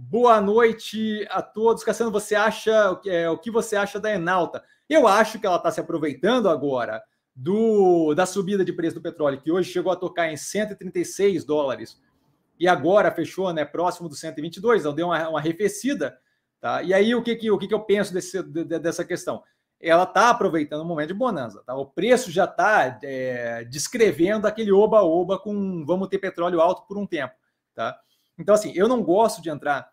Boa noite a todos. Cassiano, você acha é, o que você acha da Enalta? Eu acho que ela está se aproveitando agora do da subida de preço do petróleo, que hoje chegou a tocar em 136 dólares e agora fechou, né, próximo dos 122, então deu uma, uma arrefecida, tá? E aí o que que o que, que eu penso desse, de, dessa questão? Ela está aproveitando o momento de bonança, tá? O preço já está é, descrevendo aquele oba-oba com vamos ter petróleo alto por um tempo, tá? Então, assim, eu não gosto de entrar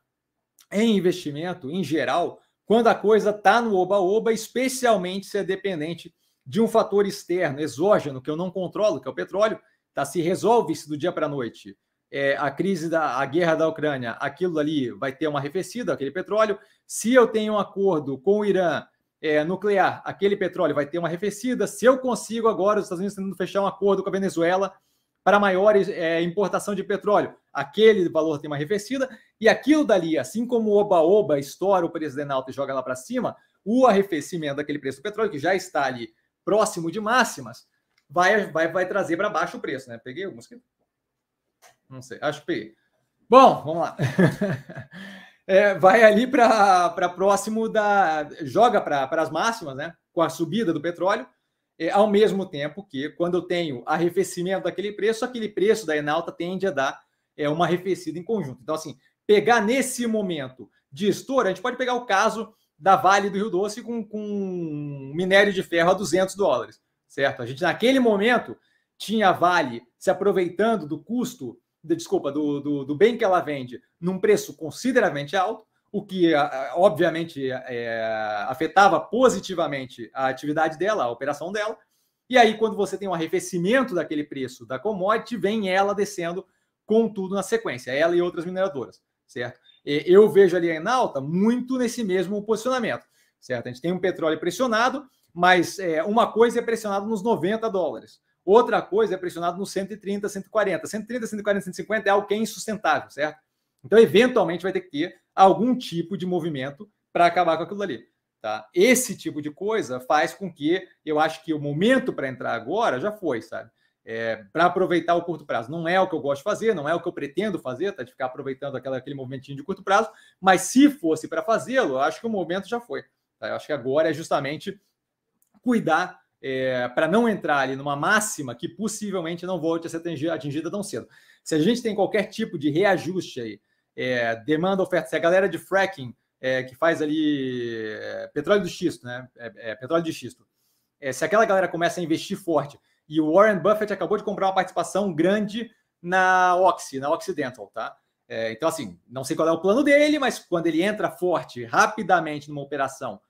em investimento em geral quando a coisa está no oba-oba, especialmente se é dependente de um fator externo, exógeno, que eu não controlo, que é o petróleo, tá? se resolve-se do dia para a noite. É, a crise da a guerra da Ucrânia, aquilo ali vai ter uma arrefecida, aquele petróleo. Se eu tenho um acordo com o Irã é, nuclear, aquele petróleo vai ter uma arrefecida. Se eu consigo agora, os Estados Unidos tentando fechar um acordo com a Venezuela para maior é, importação de petróleo, aquele valor tem uma arrefecida, e aquilo dali, assim como o oba-oba estoura o preço da Enalta e joga lá para cima, o arrefecimento daquele preço do petróleo, que já está ali próximo de máximas, vai, vai, vai trazer para baixo o preço, né? Peguei alguns mosquito? Não sei, acho que peguei. Bom, vamos lá. é, vai ali para próximo da. joga para as máximas, né? Com a subida do petróleo, é, ao mesmo tempo que, quando eu tenho arrefecimento daquele preço, aquele preço da Enalta tende a dar é uma arrefecida em conjunto. Então, assim, pegar nesse momento de estoura, a gente pode pegar o caso da Vale do Rio Doce com, com minério de ferro a 200 dólares, certo? A gente, naquele momento, tinha a Vale se aproveitando do custo, de, desculpa, do, do, do, bem que ela vende num preço consideravelmente alto, o que, obviamente, é, afetava positivamente a atividade dela, a operação dela. E aí, quando você tem um arrefecimento daquele preço da commodity, vem ela descendo com tudo na sequência, ela e outras mineradoras, certo? Eu vejo ali a Enalta muito nesse mesmo posicionamento, certo? A gente tem um petróleo pressionado, mas é, uma coisa é pressionado nos 90 dólares, outra coisa é pressionado nos 130, 140. 130, 140, 150 é algo que é insustentável, certo? Então, eventualmente, vai ter que ter algum tipo de movimento para acabar com aquilo ali. Tá? Esse tipo de coisa faz com que eu acho que o momento para entrar agora já foi, sabe? é, para aproveitar o curto prazo. Não é o que eu gosto de fazer, não é o que eu pretendo fazer, tá? De ficar aproveitando aquela, aquele movimentinho de curto prazo, mas se fosse para fazê-lo, eu acho que o momento já foi. Tá? Eu acho que agora é justamente cuidar é, para não entrar ali numa máxima que possivelmente não volte a ser atingida tão cedo. Se a gente tem qualquer tipo de reajuste aí, é, demanda, oferta, se a galera de fracking é, que faz ali petróleo do xisto, né? petróleo de xisto. Né? É, é, é, se aquela galera começa a investir forte e o Warren Buffett acabou de comprar uma participação grande na Oxy, na Occidental, tá? É, então, assim, não sei qual é o plano dele, mas quando ele entra forte, rapidamente, numa operação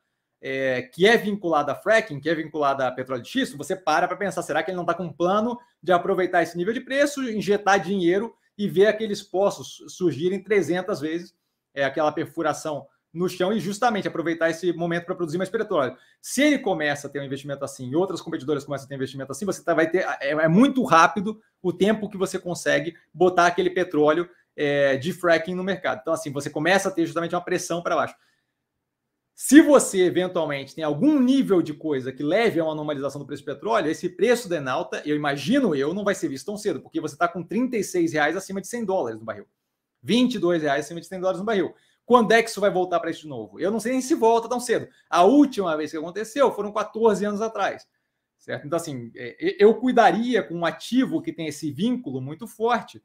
é, que é vinculada a fracking, que é vinculada a petróleo de xisto, você para para pensar, será que ele não está com um plano de aproveitar esse nível de preço, injetar dinheiro e ver aqueles poços surgirem 300 vezes, é, aquela perfuração no chão e justamente aproveitar esse momento para produzir mais petróleo. Se ele começa a ter um investimento assim e outras competidoras começam a ter investimento assim, você tá, vai ter. É, é, muito rápido o tempo que você consegue botar aquele petróleo é, de fracking no mercado. Então, assim, você começa a ter justamente uma pressão para baixo. Se você eventualmente tem algum nível de coisa que leve a uma normalização do preço do petróleo, esse preço da Enalta, eu imagino eu, não vai ser visto tão cedo, porque você está com 36 reais acima de 100 dólares no barril. 22 reais acima de 100 dólares no barril. Quando é que isso vai voltar para isso de novo? Eu não sei nem se volta tão cedo. A última vez que aconteceu foram 14 anos atrás. Certo? Então, assim, é, eu cuidaria com um ativo que tem esse vínculo muito forte,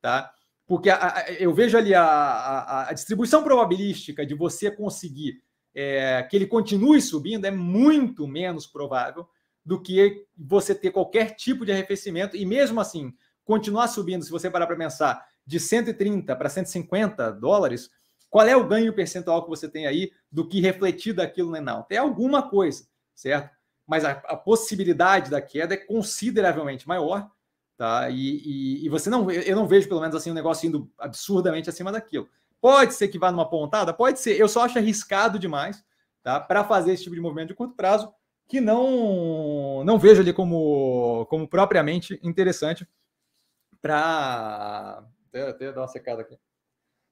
tá? Porque a, a, eu vejo ali a, a, a, distribuição probabilística de você conseguir é, que ele continue subindo é muito menos provável do que você ter qualquer tipo de arrefecimento e mesmo assim continuar subindo, se você parar para pensar, de 130 para 150 dólares, qual é o ganho percentual que você tem aí do que refletido daquilo no Enalta? É alguma coisa, certo? Mas a, a possibilidade da queda é consideravelmente maior, tá? E, e, e, você não, eu não vejo pelo menos assim um negócio indo absurdamente acima daquilo. Pode ser que vá numa pontada, pode ser. Eu só acho arriscado demais, tá? Para fazer esse tipo de movimento de curto prazo, que não não vejo ali como como propriamente interessante para até, até dar uma secada aqui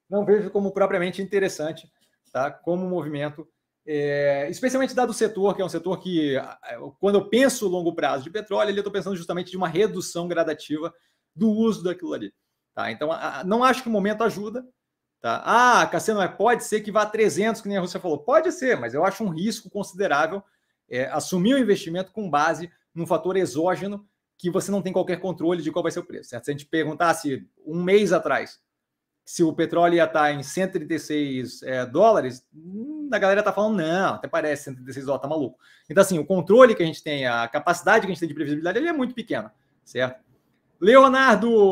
não vejo como propriamente interessante, tá? Como movimento, é, especialmente dado o setor, que é um setor que, quando eu penso longo prazo de petróleo, eu estou pensando justamente de uma redução gradativa do uso daquilo ali. Tá? Então, a, não acho que o momento ajuda. Tá? Ah, Cassiano, pode ser que vá a 300, que nem a Rússia falou. Pode ser, mas eu acho um risco considerável é, assumir o um investimento com base num fator exógeno que você não tem qualquer controle de qual vai ser o preço. Certo? Se a gente perguntasse um mês atrás se o petróleo ia estar em 136 eh, dólares, hum, a galera está falando, não, até parece 136 dólares, tá maluco. Então, assim, o controle que a gente tem, a capacidade que a gente tem de previsibilidade, ele é muito pequena, certo? Leonardo.